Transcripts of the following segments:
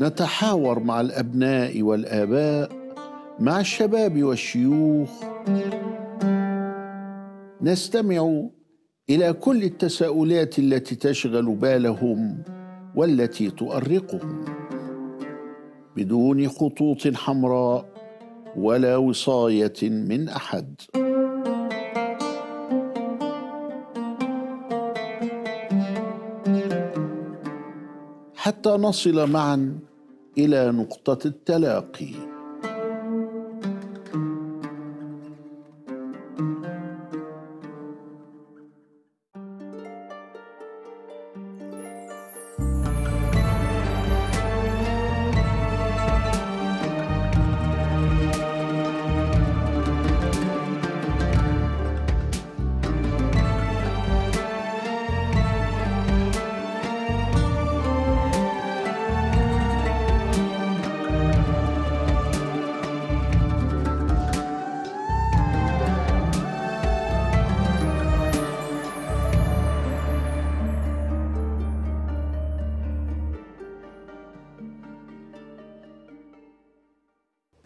نتحاور مع الابناء والاباء مع الشباب والشيوخ نستمع الى كل التساؤلات التي تشغل بالهم والتي تؤرقهم بدون خطوط حمراء ولا وصايه من احد حتى نصل معا الى نقطه التلاقي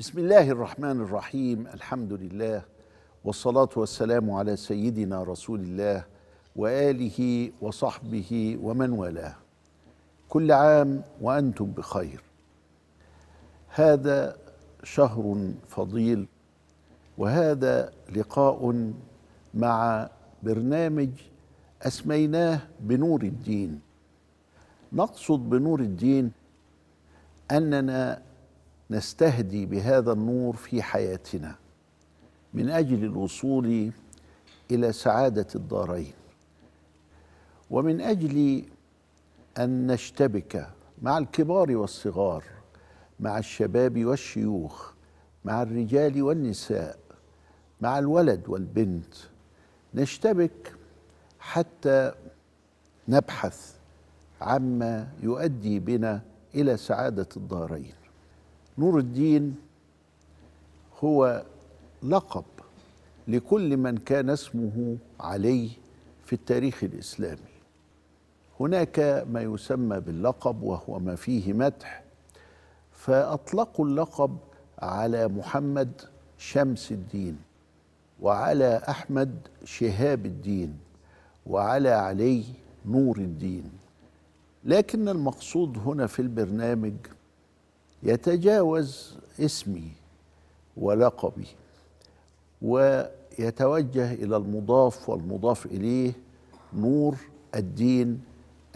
بسم الله الرحمن الرحيم الحمد لله والصلاة والسلام على سيدنا رسول الله وآله وصحبه ومن والاه كل عام وأنتم بخير هذا شهر فضيل وهذا لقاء مع برنامج أسميناه بنور الدين نقصد بنور الدين أننا نستهدي بهذا النور في حياتنا من اجل الوصول الى سعاده الدارين ومن اجل ان نشتبك مع الكبار والصغار مع الشباب والشيوخ مع الرجال والنساء مع الولد والبنت نشتبك حتى نبحث عما يؤدي بنا الى سعاده الدارين نور الدين هو لقب لكل من كان اسمه علي في التاريخ الاسلامي هناك ما يسمى باللقب وهو ما فيه مدح فاطلقوا اللقب على محمد شمس الدين وعلى احمد شهاب الدين وعلى علي نور الدين لكن المقصود هنا في البرنامج يتجاوز اسمي ولقبي ويتوجه الى المضاف والمضاف اليه نور الدين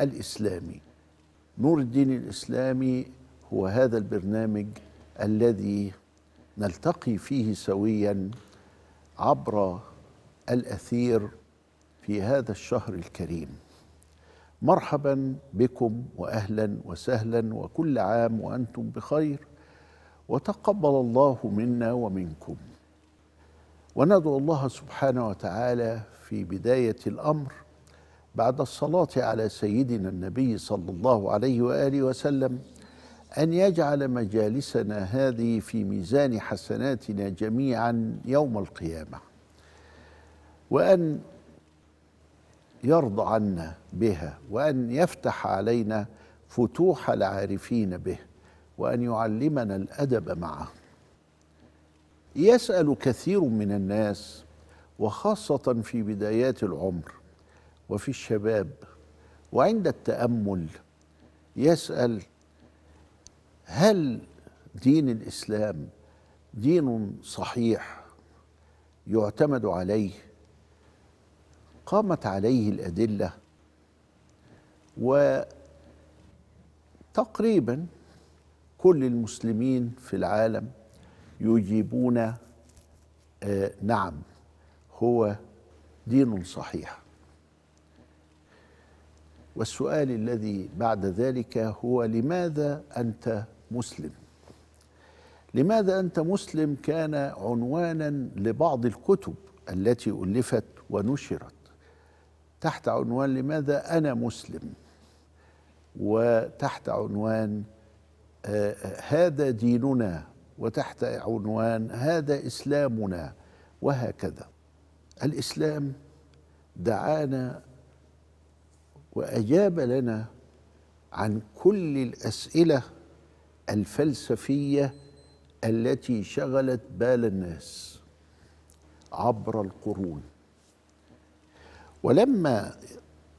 الاسلامي نور الدين الاسلامي هو هذا البرنامج الذي نلتقي فيه سويا عبر الاثير في هذا الشهر الكريم مرحبا بكم واهلا وسهلا وكل عام وانتم بخير وتقبل الله منا ومنكم وندعو الله سبحانه وتعالى في بدايه الامر بعد الصلاه على سيدنا النبي صلى الله عليه واله وسلم ان يجعل مجالسنا هذه في ميزان حسناتنا جميعا يوم القيامه وان يرضى عنا بها وأن يفتح علينا فتوح العارفين به وأن يعلمنا الأدب معه يسأل كثير من الناس وخاصة في بدايات العمر وفي الشباب وعند التأمل يسأل هل دين الإسلام دين صحيح يعتمد عليه قامت عليه الأدلة وتقريبا كل المسلمين في العالم يجيبون آه نعم هو دين صحيح والسؤال الذي بعد ذلك هو لماذا أنت مسلم؟ لماذا أنت مسلم كان عنوانا لبعض الكتب التي ألفت ونشرت تحت عنوان لماذا أنا مسلم وتحت عنوان آه، هذا ديننا وتحت عنوان هذا إسلامنا وهكذا الإسلام دعانا وأجاب لنا عن كل الأسئلة الفلسفية التي شغلت بال الناس عبر القرون ولما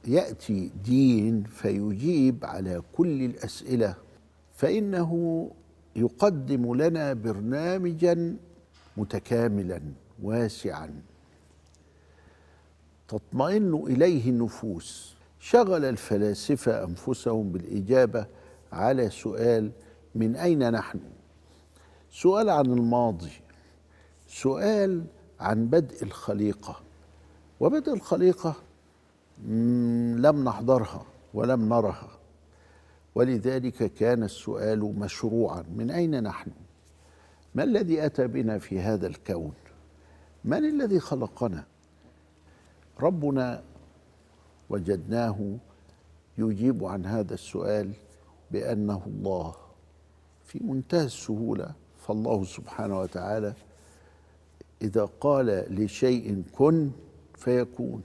ياتي دين فيجيب على كل الاسئله فانه يقدم لنا برنامجا متكاملا واسعا تطمئن اليه النفوس شغل الفلاسفه انفسهم بالاجابه على سؤال من اين نحن سؤال عن الماضي سؤال عن بدء الخليقه وبدء الخليقة لم نحضرها ولم نرها ولذلك كان السؤال مشروعا من أين نحن؟ ما الذي أتى بنا في هذا الكون؟ من الذي خلقنا؟ ربنا وجدناه يجيب عن هذا السؤال بأنه الله في منتهى السهولة فالله سبحانه وتعالى إذا قال لشيء كن فيكون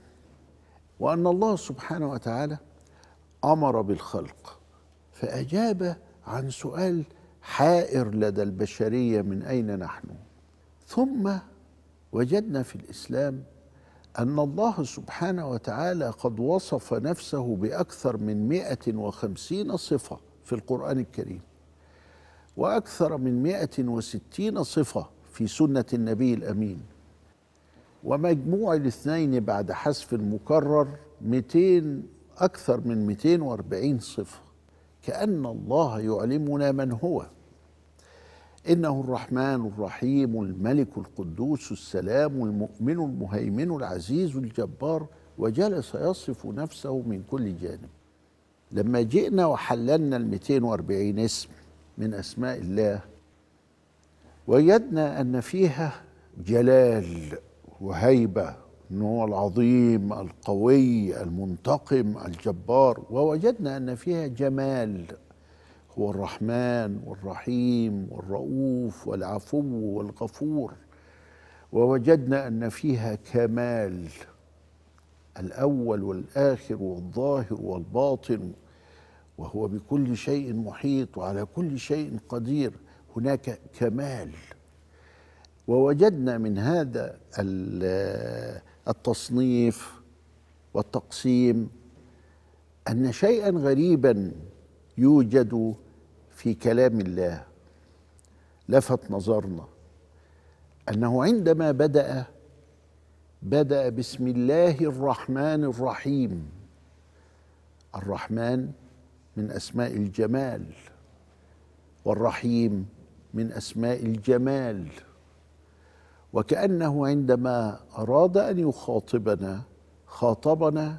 وان الله سبحانه وتعالى امر بالخلق فاجاب عن سؤال حائر لدى البشريه من اين نحن ثم وجدنا في الاسلام ان الله سبحانه وتعالى قد وصف نفسه باكثر من 150 صفه في القران الكريم واكثر من 160 صفه في سنه النبي الامين ومجموع الاثنين بعد حذف المكرر 200 أكثر من 240 صفة كأن الله يعلمنا من هو إنه الرحمن الرحيم الملك القدوس السلام المؤمن المهيمن العزيز الجبار وجلس يصف نفسه من كل جانب لما جئنا وحللنا ال 240 اسم من أسماء الله وجدنا أن فيها جلال وهيبة إن هو العظيم القوي المنتقم الجبار ووجدنا أن فيها جمال هو الرحمن والرحيم والرؤوف والعفو والغفور ووجدنا أن فيها كمال الأول والآخر والظاهر والباطن وهو بكل شيء محيط وعلى كل شيء قدير هناك كمال ووجدنا من هذا التصنيف والتقسيم ان شيئا غريبا يوجد في كلام الله لفت نظرنا انه عندما بدا بدا بسم الله الرحمن الرحيم الرحمن من اسماء الجمال والرحيم من اسماء الجمال وكأنه عندما أراد أن يخاطبنا خاطبنا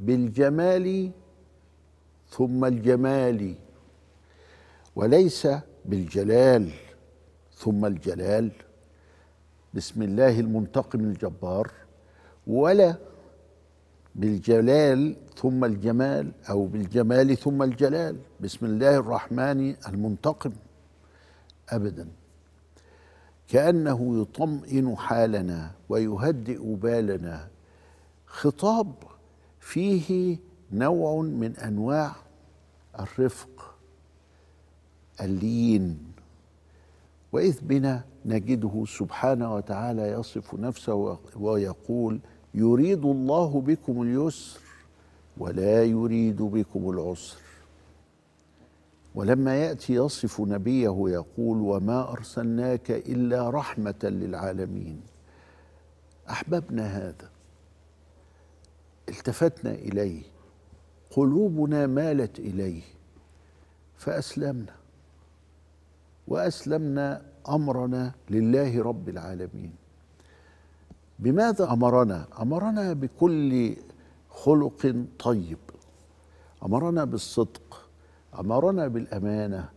بالجمال ثم الجمال وليس بالجلال ثم الجلال بسم الله المنتقم الجبار ولا بالجلال ثم الجمال او بالجمال ثم الجلال بسم الله الرحمن المنتقم ابدا كانه يطمئن حالنا ويهدئ بالنا خطاب فيه نوع من انواع الرفق اللين واذ بنا نجده سبحانه وتعالى يصف نفسه ويقول يريد الله بكم اليسر ولا يريد بكم العسر ولما ياتي يصف نبيه يقول وما ارسلناك الا رحمه للعالمين احببنا هذا التفتنا اليه قلوبنا مالت اليه فاسلمنا واسلمنا امرنا لله رب العالمين بماذا امرنا امرنا بكل خلق طيب امرنا بالصدق امرنا بالامانه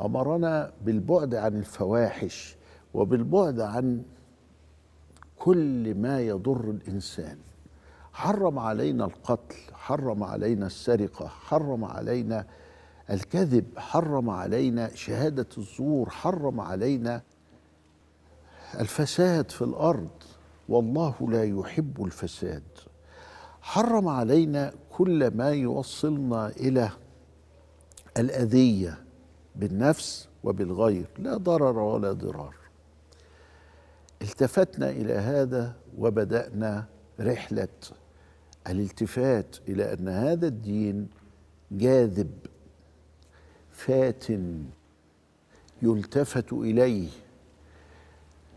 امرنا بالبعد عن الفواحش وبالبعد عن كل ما يضر الانسان حرم علينا القتل حرم علينا السرقه حرم علينا الكذب حرم علينا شهاده الزور حرم علينا الفساد في الارض والله لا يحب الفساد حرم علينا كل ما يوصلنا الى الأذية بالنفس وبالغير لا ضرر ولا ضرار التفتنا إلى هذا وبدأنا رحلة الالتفات إلى أن هذا الدين جاذب فاتن يلتفت إليه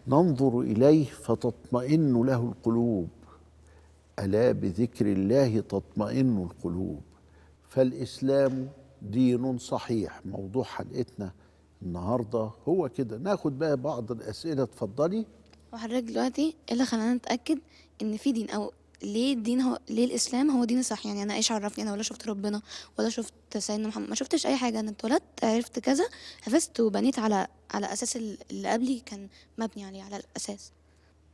ننظر إليه فتطمئن له القلوب ألا بذكر الله تطمئن القلوب فالإسلام دين صحيح موضوع حلقتنا النهارده هو كده ناخد بقى بعض الاسئله اتفضلي وحضرتك دلوقتي ايه اللي خلانا نتاكد ان في دين او ليه الدين هو ليه الاسلام هو دين صحيح يعني انا ايش عرفني انا ولا شفت ربنا ولا شفت سيدنا محمد ما شفتش اي حاجه انا اتولدت عرفت كذا حفظت وبنيت على على اساس اللي قبلي كان مبني عليه على الاساس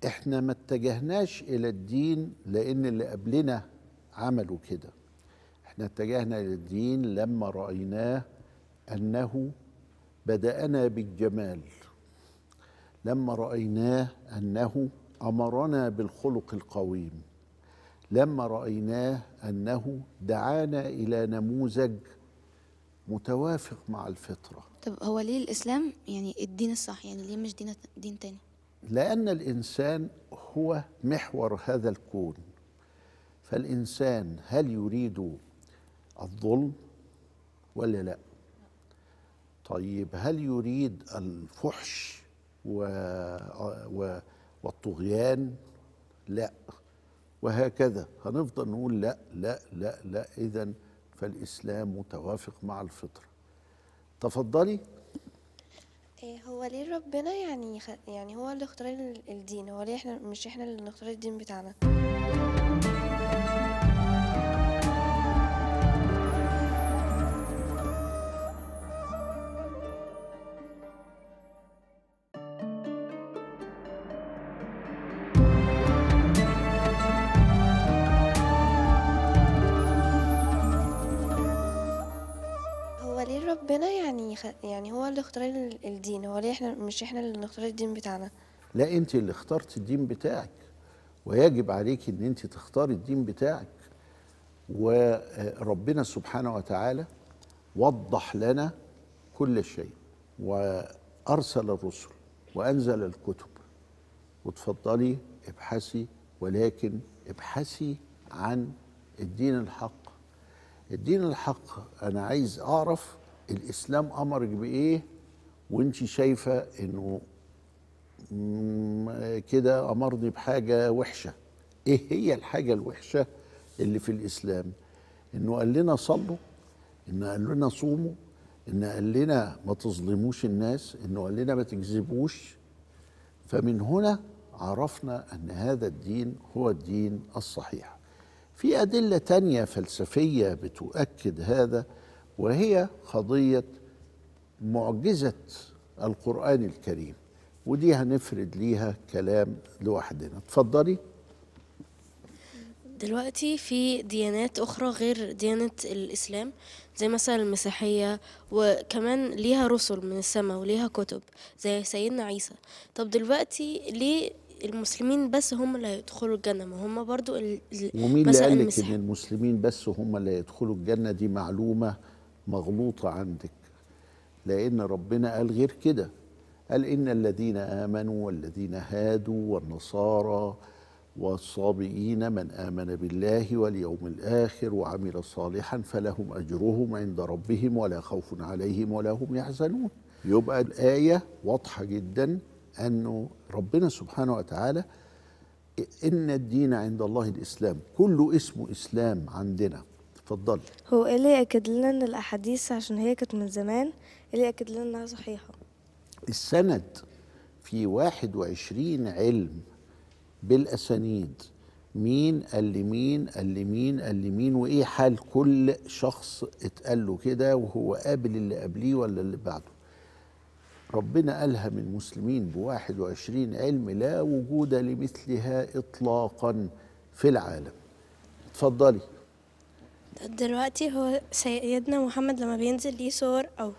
احنا ما اتجهناش الى الدين لان اللي قبلنا عملوا كده احنا اتجهنا للدين لما رأيناه أنه بدأنا بالجمال لما رأيناه أنه أمرنا بالخلق القويم لما رأيناه أنه دعانا إلى نموذج متوافق مع الفطرة طب هو ليه الإسلام يعني الدين الصح يعني ليه مش دين, دين تاني لأن الإنسان هو محور هذا الكون فالإنسان هل يريد الظلم ولا لا طيب هل يريد الفحش و... و... والطغيان لا وهكذا هنفضل نقول لا لا لا لا اذا فالاسلام متوافق مع الفطره تفضلي إيه، هو ليه ربنا يعني يعني هو اللي اختار الدين هو ليه احنا مش احنا اللي نختار الدين بتاعنا يعني هو اللي اختار الدين هو ليه احنا مش احنا اللي نختار الدين بتاعنا لا انت اللي اخترت الدين بتاعك ويجب عليك ان انت تختاري الدين بتاعك وربنا سبحانه وتعالى وضح لنا كل شيء وارسل الرسل وانزل الكتب وتفضلي ابحثي ولكن ابحثي عن الدين الحق الدين الحق انا عايز اعرف الاسلام امرك بايه وانت شايفه انه كده امرني بحاجه وحشه ايه هي الحاجه الوحشه اللي في الاسلام انه قال لنا صلوا انه قال لنا صوموا انه قال لنا ما تظلموش الناس انه قال لنا ما تكذبوش فمن هنا عرفنا ان هذا الدين هو الدين الصحيح في ادله تانيه فلسفيه بتؤكد هذا وهي قضية معجزة القرآن الكريم ودي هنفرد ليها كلام لوحدنا اتفضلي دلوقتي في ديانات أخرى غير ديانة الإسلام زي مثلا المسيحية وكمان ليها رسل من السماء وليها كتب زي سيدنا عيسى طب دلوقتي ليه المسلمين بس هم اللي هيدخلوا الجنة ما هم برضو ومين اللي قال لك إن المسلمين بس هم اللي هيدخلوا الجنة دي معلومة مغلوطه عندك لان ربنا قال غير كده قال ان الذين امنوا والذين هادوا والنصارى والصابئين من امن بالله واليوم الاخر وعمل صالحا فلهم اجرهم عند ربهم ولا خوف عليهم ولا هم يحزنون يبقى الايه واضحه جدا انه ربنا سبحانه وتعالى ان الدين عند الله الاسلام كله اسمه اسلام عندنا اتفضلي هو ايه اللي ياكد لنا ان الاحاديث عشان هي كانت من زمان ايه اللي ياكد لنا انها صحيحه السند في 21 علم بالاسانيد مين قال لي مين قال لي مين قال لي مين وايه حال كل شخص اتقال له كده وهو قابل اللي قبليه ولا اللي بعده ربنا قالها من مسلمين ب 21 علم لا وجود لمثلها إطلاقا في العالم اتفضلي دلوقتي هو سيدنا محمد لما بينزل ليه صور أو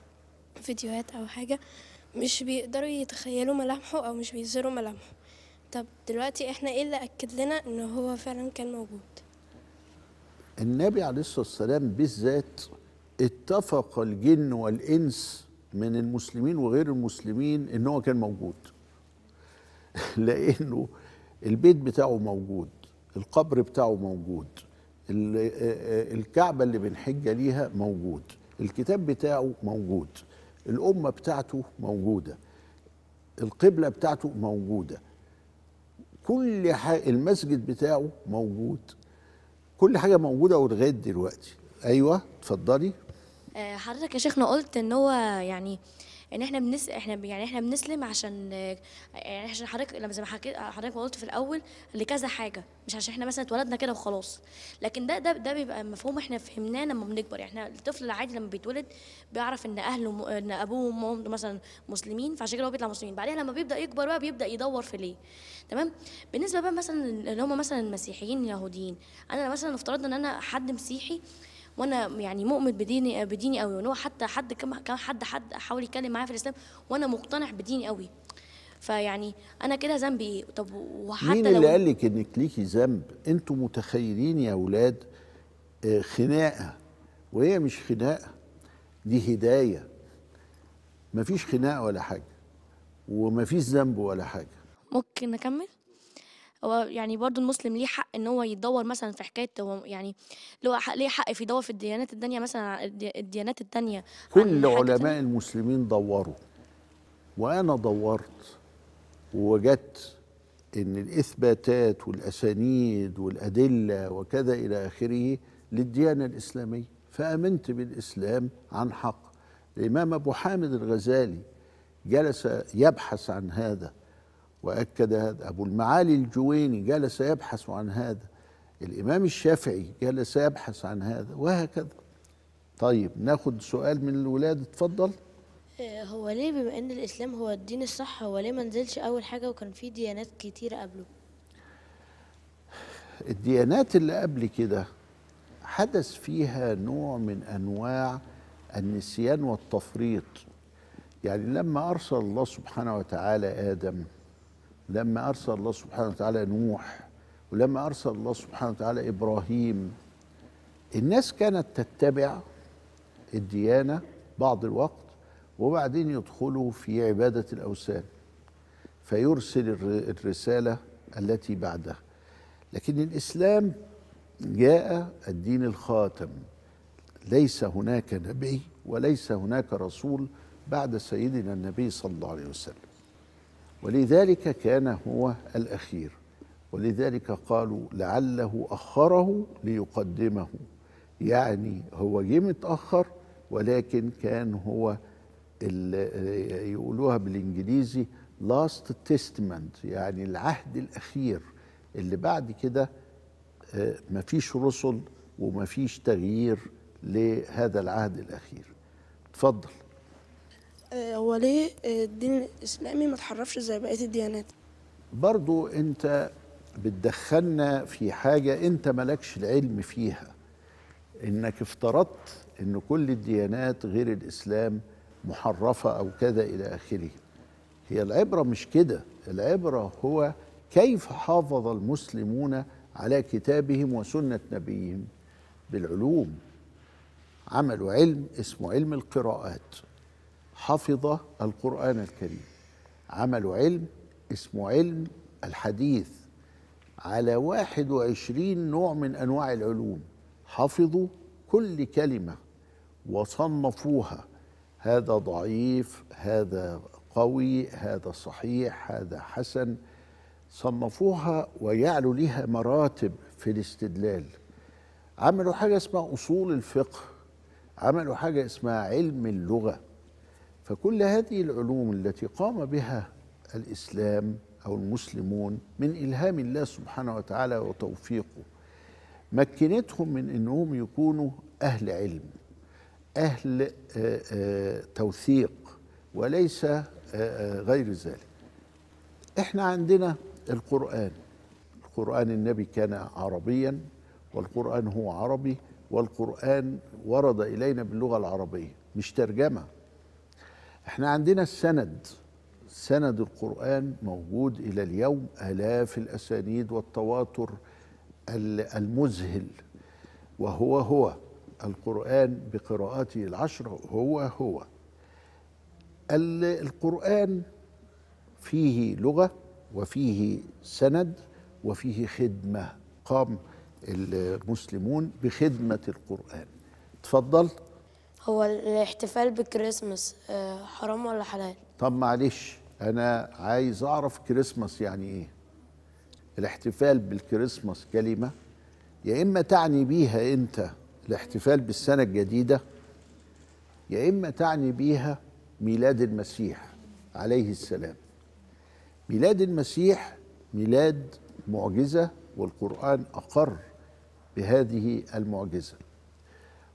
فيديوهات أو حاجة مش بيقدروا يتخيلوا ملامحه أو مش بيظهروا ملامحه طب دلوقتي احنا ايه اللي أكد لنا إن هو فعلا كان موجود النبي عليه الصلاة والسلام بالذات اتفق الجن والإنس من المسلمين وغير المسلمين إن هو كان موجود لأنه البيت بتاعه موجود القبر بتاعه موجود الكعبة اللي بنحج ليها موجود الكتاب بتاعه موجود الأمة بتاعته موجودة القبلة بتاعته موجودة كل حاجة المسجد بتاعه موجود كل حاجة موجودة ولغاية دلوقتي أيوة اتفضلي آه، حضرتك يا شيخنا قلت ان هو يعني ان احنا بنس احنا يعني احنا بنسلم عشان يعني عشان حضرتك لما زي ما حضرتك قلت في الاول لكذا حاجه مش عشان احنا مثلا اتولدنا كده وخلاص لكن ده ده ده بيبقى مفهوم احنا فهمناه لما بنكبر يعني احنا الطفل العادي لما بيتولد بيعرف ان اهله م... ان ابوه ومامته مثلا مسلمين فعشان كده هو بيطلع مسلمين بعدين لما بيبدا يكبر بقى بيبدا يدور في ليه تمام بالنسبه بقى مثلا اللي هم مثلا المسيحيين اليهوديين انا مثلا افترضنا ان انا حد مسيحي وانا يعني مؤمن بديني بديني قوي وان هو حتى حد كم كم حد حد حاول يتكلم معايا في الاسلام وانا مقتنع بديني قوي فيعني انا كده ذنبي ايه طب وحتى مين اللي قال لك انك ليكي ذنب انتوا متخيلين يا اولاد آه، خناقه وهي مش خناقه دي هدايه مفيش خناقه ولا حاجه ومفيش ذنب ولا حاجه ممكن نكمل هو يعني برضو المسلم ليه حق ان هو يدور مثلا في حكايه يعني لو حق ليه حق في يدور في الديانات التانية مثلا الديانات الثانيه كل علماء المسلمين دوروا وانا دورت ووجدت ان الاثباتات والاسانيد والادله وكذا الى اخره للديانه الاسلاميه فامنت بالاسلام عن حق الامام ابو حامد الغزالي جلس يبحث عن هذا وأكد هذا أبو المعالي الجويني جلس يبحث عن هذا الإمام الشافعي جلس يبحث عن هذا وهكذا طيب ناخد سؤال من الولاد اتفضل آه، هو ليه بما ان الاسلام هو الدين الصح هو ليه ما نزلش اول حاجه وكان في ديانات كتيره قبله الديانات اللي قبل كده حدث فيها نوع من انواع النسيان والتفريط يعني لما ارسل الله سبحانه وتعالى ادم لما أرسل الله سبحانه وتعالى نوح ولما أرسل الله سبحانه وتعالى إبراهيم الناس كانت تتبع الديانة بعض الوقت وبعدين يدخلوا في عبادة الأوثان فيرسل الرسالة التي بعدها لكن الإسلام جاء الدين الخاتم ليس هناك نبي وليس هناك رسول بعد سيدنا النبي صلى الله عليه وسلم ولذلك كان هو الأخير ولذلك قالوا لعله أخره ليقدمه يعني هو جه متأخر ولكن كان هو يقولوها بالإنجليزي لاست تيستمنت يعني العهد الأخير اللي بعد كده آه، مفيش رسل ومفيش تغيير لهذا العهد الأخير اتفضل آه، هو ليه الدين الإسلامي ما تحرفش زي بقية الديانات برضو أنت بتدخلنا في حاجة أنت مالكش العلم فيها إنك افترضت إن كل الديانات غير الإسلام محرفة أو كذا إلى آخره هي العبرة مش كده العبرة هو كيف حافظ المسلمون على كتابهم وسنة نبيهم بالعلوم عملوا علم اسمه علم القراءات حفظ القرآن الكريم عملوا علم اسمه علم الحديث على 21 نوع من أنواع العلوم حفظوا كل كلمة وصنفوها هذا ضعيف هذا قوي هذا صحيح هذا حسن صنفوها ويعلو لها مراتب في الاستدلال عملوا حاجة اسمها أصول الفقه عملوا حاجة اسمها علم اللغة فكل هذه العلوم التي قام بها الإسلام أو المسلمون من إلهام الله سبحانه وتعالى وتوفيقه مكنتهم من أنهم يكونوا أهل علم أهل آه، آه، توثيق وليس آه، غير ذلك احنا عندنا القرآن القرآن النبي كان عربيا والقرآن هو عربي والقرآن ورد إلينا باللغة العربية مش ترجمة احنا عندنا السند سند القرآن موجود إلى اليوم آلاف الأسانيد والتواتر المذهل وهو هو القرآن بقراءاته العشرة هو هو القرآن فيه لغة وفيه سند وفيه خدمة قام المسلمون بخدمة القرآن تفضل هو الاحتفال بالكريسماس آه، حرام ولا حلال طب معلش انا عايز اعرف كريسماس يعني ايه الاحتفال بالكريسماس كلمه يا اما تعني بيها انت الاحتفال بالسنه الجديده يا اما تعني بيها ميلاد المسيح عليه السلام ميلاد المسيح ميلاد معجزه والقران اقر بهذه المعجزه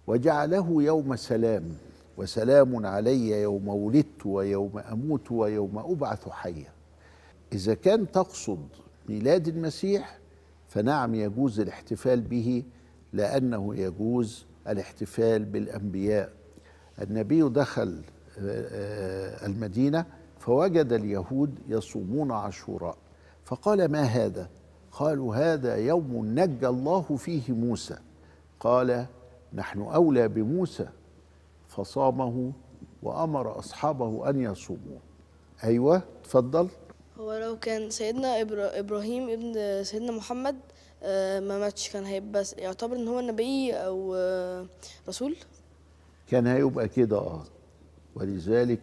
وجعله يوم سلام وسلام علي يوم ولدت ويوم اموت ويوم ابعث حيا اذا كان تقصد ميلاد المسيح فنعم يجوز الاحتفال به لانه يجوز الاحتفال بالانبياء النبي دخل آه، آه، المدينه فوجد اليهود يصومون عاشوراء فقال ما هذا قالوا هذا يوم نجى الله فيه موسى قال نحن اولى بموسى فصامه وامر اصحابه ان يصوموه ايوه اتفضل هو لو كان سيدنا ابراهيم ابن سيدنا محمد آه، ما ماتش كان هيبقى يعتبر ان هو نبي او آه، رسول كان هيبقى كده اه ولذلك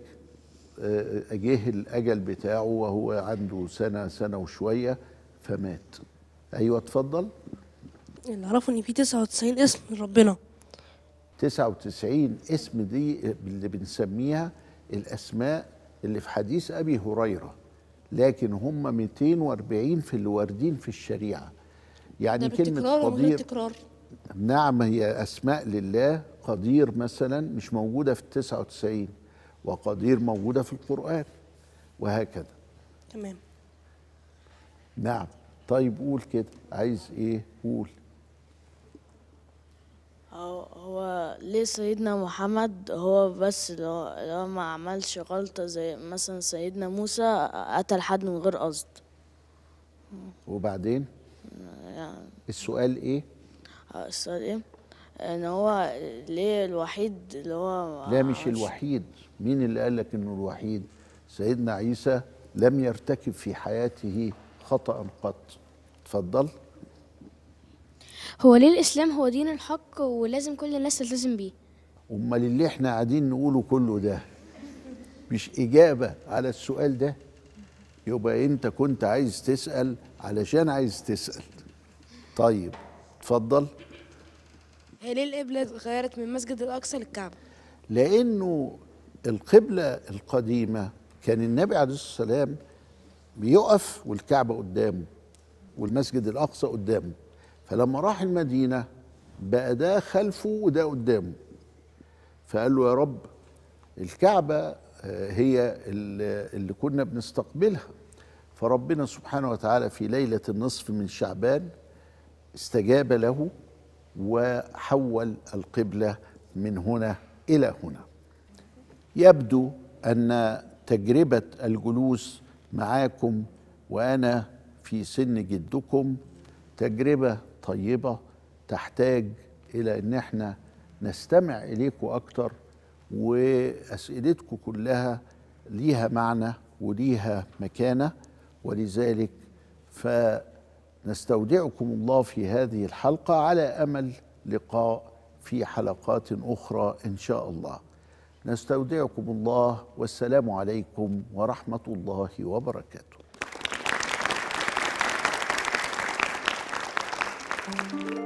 آه، اجه الاجل بتاعه وهو عنده سنه سنه وشويه فمات ايوه اتفضل اللي اعرفه ان في 99 اسم من ربنا 99 اسم دي اللي بنسميها الاسماء اللي في حديث ابي هريره لكن هم 240 في اللي واردين في الشريعه يعني ده كلمه قدير تكرار نعم هي اسماء لله قدير مثلا مش موجوده في 99 وقدير موجوده في القران وهكذا تمام نعم طيب قول كده عايز ايه قول هو ليه سيدنا محمد هو بس اللي هو ما عملش غلطة زي مثلا سيدنا موسى قتل حد من غير قصد وبعدين يعني السؤال ايه آه، السؤال ايه ان هو ليه الوحيد اللي هو لا مش الوحيد مين اللي قال لك انه الوحيد سيدنا عيسى لم يرتكب في حياته خطأ قط اتفضل هو ليه الإسلام هو دين الحق ولازم كل الناس تلتزم بيه أمال اللي احنا قاعدين نقوله كله ده مش إجابة على السؤال ده يبقى أنت كنت عايز تسأل علشان عايز تسأل طيب اتفضل هي ليه القبلة اتغيرت من مسجد الأقصى للكعبة؟ لأنه القبلة القديمة كان النبي عليه الصلاة والسلام بيقف والكعبة قدامه والمسجد الأقصى قدامه فلما راح المدينة بقى ده خلفه وده قدامه فقال له يا رب الكعبة آه، هي اللي كنا بنستقبلها فربنا سبحانه وتعالى في ليلة النصف من شعبان استجاب له وحول القبلة من هنا إلى هنا يبدو أن تجربة الجلوس معاكم وأنا في سن جدكم تجربة طيبه تحتاج الى ان احنا نستمع اليكم اكتر واسئلتكم كلها ليها معنى وليها مكانه ولذلك فنستودعكم الله في هذه الحلقه على امل لقاء في حلقات اخرى ان شاء الله نستودعكم الله والسلام عليكم ورحمه الله وبركاته Thank you.